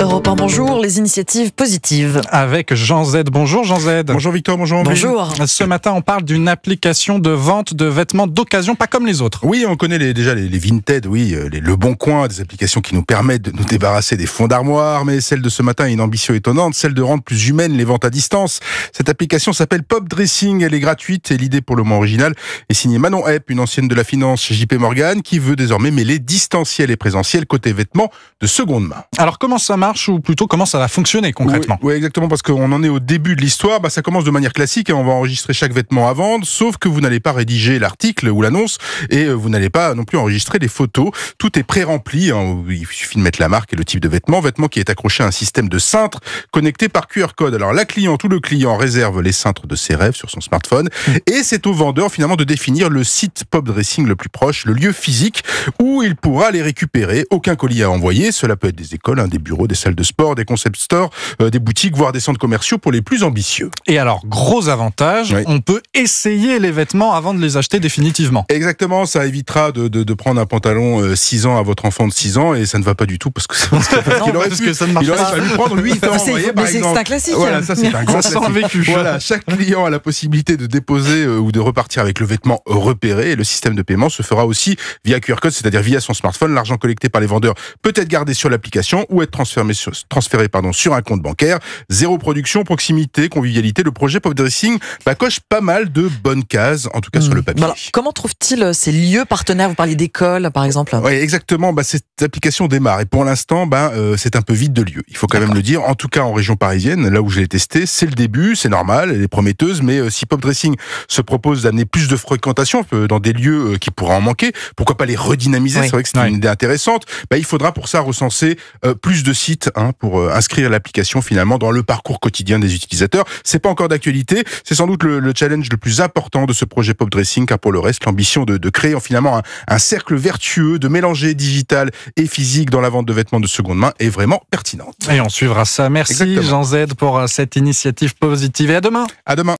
Europe 1, bonjour, les initiatives positives. Avec Jean Z. Bonjour Jean Z. Bonjour Victor, bonjour Bonjour. Ce matin, on parle d'une application de vente de vêtements d'occasion, pas comme les autres. Oui, on connaît déjà les, Vinted, oui, euh, les Le Bon Coin, des applications qui nous permettent de nous débarrasser des fonds d'armoire, mais celle de ce matin a une ambition étonnante, celle de rendre plus humaine les ventes à distance. Cette application s'appelle Pop Dressing, elle est gratuite et l'idée pour le moment originale est signée Manon Epp, une ancienne de la finance chez JP Morgan, qui veut désormais mêler distanciel et présentiel côté vêtements de seconde main. Alors comment ça marche ou plutôt comment ça va fonctionner concrètement Oui, exactement, parce qu'on en est au début de l'histoire. Bah, ça commence de manière classique, et hein. on va enregistrer chaque vêtement à vendre, sauf que vous n'allez pas rédiger l'article ou l'annonce, et euh, vous n'allez pas non plus enregistrer les photos. Tout est pré-rempli, hein. il suffit de mettre la marque et le type de vêtement, vêtement qui est accroché à un système de cintre connecté par QR code. Alors la cliente ou le client réserve les cintres de ses rêves sur son smartphone, mmh. et c'est au vendeur finalement de définir le site pop dressing le plus proche, le lieu physique où il pourra les récupérer. Aucun colis à envoyer, cela peut être des écoles, hein, des bureaux, des salles de sport, des concept stores, euh, des boutiques, voire des centres commerciaux pour les plus ambitieux. Et alors, gros avantage, on peut essayer les vêtements avant de les acheter définitivement. Exactement, ça évitera de, de, de prendre un pantalon 6 euh, ans à votre enfant de 6 ans et ça ne va pas du tout parce que, ça ne il aurait fallu prendre 8 ans. C'est un classique. Voilà, hein. ça c'est un classique. Voilà, chaque client a la possibilité de déposer euh, ou de repartir avec le vêtement repéré et le système de paiement se fera aussi via QR code, c'est-à-dire via son smartphone. L'argent collecté par les vendeurs peut être gardé sur l'application ou être transféré sur, transférés pardon, sur un compte bancaire. Zéro production, proximité, convivialité. Le projet Pop Dressing coche pas mal de bonnes cases, en tout cas sur hmm. le papier. comment trouve-t-il euh, ces lieux partenaires Vous parliez d'école, par exemple. Oui, exactement. Bah, cette application démarre. Et pour l'instant, bah, euh, c'est un peu vide de lieux. Il faut quand même le dire. En tout cas, en région parisienne, là où je l'ai testé, c'est le début, c'est normal, elle est prometteuse. Mais euh, si Pop Dressing se propose d'amener plus de fréquentation dans des lieux qui pourraient en manquer, pourquoi pas les redynamiser C'est vrai que c'est une idée intéressante. Bah, il faudra pour ça recenser plus de sites Hein, pour euh, inscrire l'application finalement dans le parcours quotidien des utilisateurs. C'est pas encore d'actualité, c'est sans doute le, challenge le plus important de ce projet Pop Dressing, car pour le reste, l'ambition de, créer finalement un, cercle vertueux, de mélanger digital et physique dans la vente de vêtements de seconde main est vraiment pertinente. Et on suivra ça. Merci Jean Z pour euh, cette initiative positive. Et à demain. À demain.